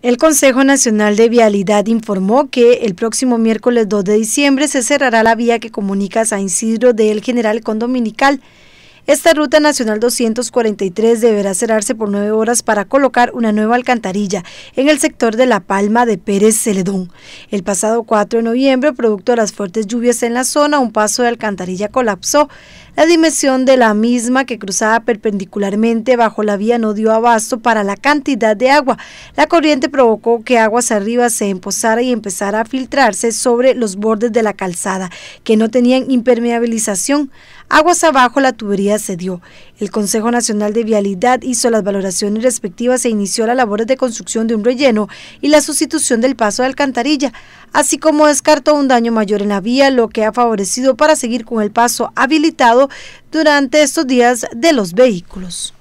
El Consejo Nacional de Vialidad informó que el próximo miércoles 2 de diciembre se cerrará la vía que comunica San Isidro del General con Dominical esta ruta nacional 243 deberá cerrarse por nueve horas para colocar una nueva alcantarilla en el sector de La Palma de Pérez Celedón. El pasado 4 de noviembre, producto de las fuertes lluvias en la zona, un paso de alcantarilla colapsó. La dimensión de la misma que cruzaba perpendicularmente bajo la vía no dio abasto para la cantidad de agua. La corriente provocó que aguas arriba se emposara y empezara a filtrarse sobre los bordes de la calzada, que no tenían impermeabilización. Aguas abajo la tubería cedió. El Consejo Nacional de Vialidad hizo las valoraciones respectivas e inició las labores de construcción de un relleno y la sustitución del paso de alcantarilla, así como descartó un daño mayor en la vía, lo que ha favorecido para seguir con el paso habilitado durante estos días de los vehículos.